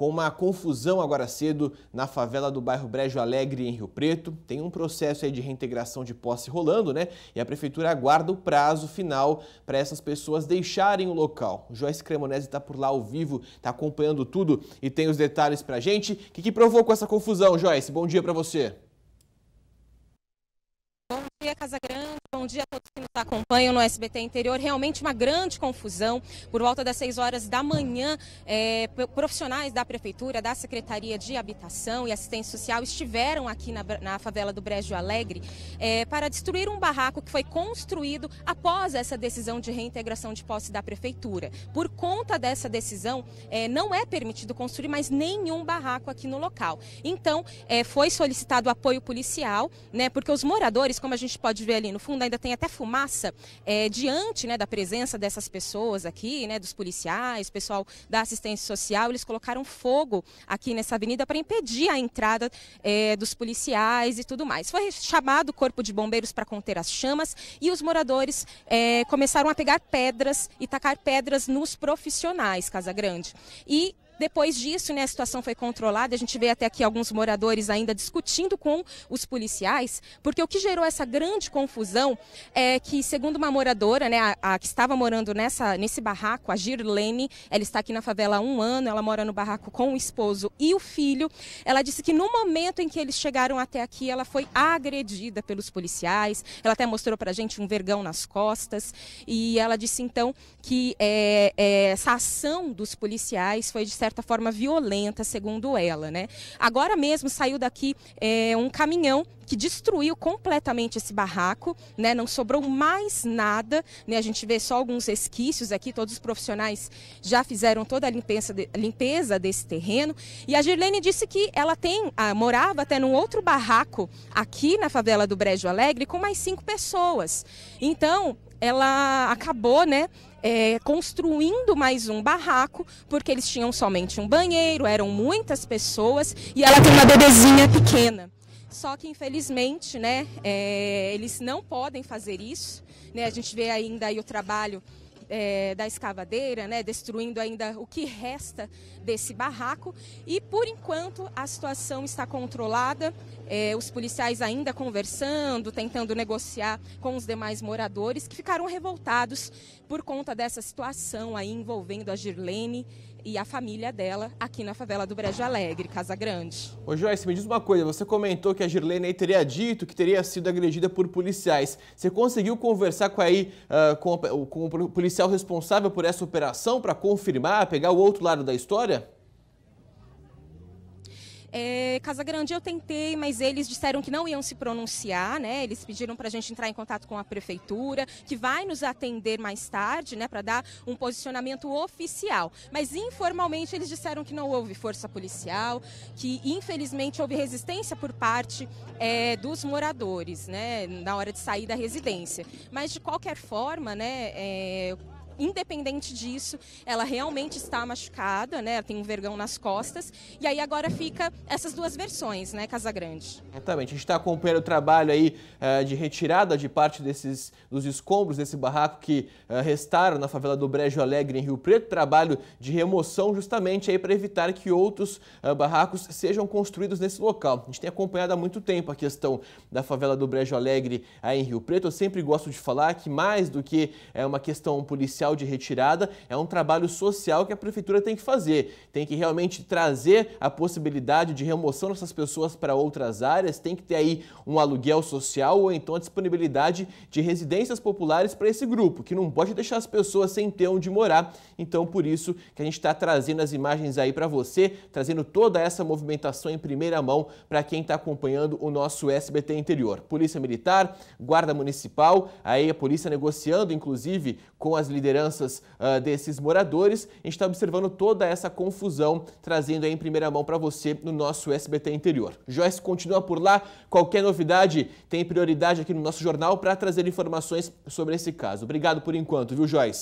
com uma confusão agora cedo na favela do bairro Brejo Alegre, em Rio Preto. Tem um processo aí de reintegração de posse rolando, né? E a prefeitura aguarda o prazo final para essas pessoas deixarem o local. O Joyce Cremonese está por lá ao vivo, está acompanhando tudo e tem os detalhes para a gente. O que, que provocou essa confusão, Joyce? Bom dia para você dia, Casa Grande. Bom dia a todos que nos acompanham no SBT Interior. Realmente uma grande confusão. Por volta das 6 horas da manhã, é, profissionais da Prefeitura, da Secretaria de Habitação e Assistência Social estiveram aqui na, na favela do Brejo Alegre é, para destruir um barraco que foi construído após essa decisão de reintegração de posse da Prefeitura. Por conta dessa decisão, é, não é permitido construir mais nenhum barraco aqui no local. Então, foi solicitado apoio policial, né, porque os moradores, como a gente gente pode ver ali no fundo, ainda tem até fumaça é, diante né, da presença dessas pessoas aqui, né, dos policiais, pessoal da assistência social. Eles colocaram fogo aqui nessa avenida para impedir a entrada é, dos policiais e tudo mais. Foi chamado o corpo de bombeiros para conter as chamas e os moradores é, começaram a pegar pedras e tacar pedras nos profissionais, Casa Grande. E depois disso, né, a situação foi controlada. A gente vê até aqui alguns moradores ainda discutindo com os policiais, porque o que gerou essa grande confusão é que, segundo uma moradora, né, a, a que estava morando nessa, nesse barraco, a Girlene, ela está aqui na favela há um ano, ela mora no barraco com o esposo e o filho. Ela disse que no momento em que eles chegaram até aqui, ela foi agredida pelos policiais. Ela até mostrou para a gente um vergão nas costas. E ela disse então que é, é, essa ação dos policiais foi de certa certa forma violenta, segundo ela. Né? Agora mesmo saiu daqui é, um caminhão que destruiu completamente esse barraco, né? Não sobrou mais nada, né? A gente vê só alguns resquícios aqui, todos os profissionais já fizeram toda a limpeza, de, limpeza desse terreno. E a Girlene disse que ela tem, ah, morava até num outro barraco aqui na favela do Brejo Alegre com mais cinco pessoas. Então, ela acabou, né? É, construindo mais um barraco, porque eles tinham somente um banheiro, eram muitas pessoas, e ela tem uma bebezinha pequena. Só que, infelizmente, né, é, eles não podem fazer isso. Né, a gente vê ainda aí o trabalho é, da escavadeira, né, destruindo ainda o que resta desse barraco. E por enquanto a situação está controlada, é, os policiais ainda conversando, tentando negociar com os demais moradores que ficaram revoltados por conta dessa situação aí envolvendo a Girlene e a família dela aqui na favela do Brejo Alegre, Casa Grande. Ô Joyce, me diz uma coisa, você comentou que a Girlene teria dito que teria sido agredida por policiais. Você conseguiu conversar com aí uh, com, com o policial responsável por essa operação para confirmar, pegar o outro lado da história? É, Casa Grande eu tentei, mas eles disseram que não iam se pronunciar, né? Eles pediram para a gente entrar em contato com a prefeitura, que vai nos atender mais tarde, né? Para dar um posicionamento oficial. Mas informalmente eles disseram que não houve força policial, que infelizmente houve resistência por parte é, dos moradores, né? Na hora de sair da residência. Mas de qualquer forma, né? É, independente disso, ela realmente está machucada, né? Ela tem um vergão nas costas. E aí agora fica essas duas versões, né, Casagrande? Exatamente. A gente está acompanhando o trabalho aí uh, de retirada de parte desses dos escombros desse barraco que uh, restaram na favela do Brejo Alegre em Rio Preto, trabalho de remoção justamente aí para evitar que outros uh, barracos sejam construídos nesse local. A gente tem acompanhado há muito tempo a questão da favela do Brejo Alegre aí em Rio Preto. Eu sempre gosto de falar que mais do que é uma questão policial social de retirada, é um trabalho social que a prefeitura tem que fazer. Tem que realmente trazer a possibilidade de remoção dessas pessoas para outras áreas, tem que ter aí um aluguel social ou então a disponibilidade de residências populares para esse grupo, que não pode deixar as pessoas sem ter onde morar. Então, por isso que a gente está trazendo as imagens aí para você, trazendo toda essa movimentação em primeira mão para quem está acompanhando o nosso SBT Interior. Polícia Militar, Guarda Municipal, aí a polícia negociando, inclusive, com as lideranças lideranças uh, ah, desses moradores. A gente está observando toda essa confusão, trazendo em primeira mão para você no nosso SBT Interior. Joyce continua por lá. Qualquer novidade tem prioridade aqui no nosso jornal para trazer informações sobre esse caso. Obrigado por enquanto, viu, Joyce?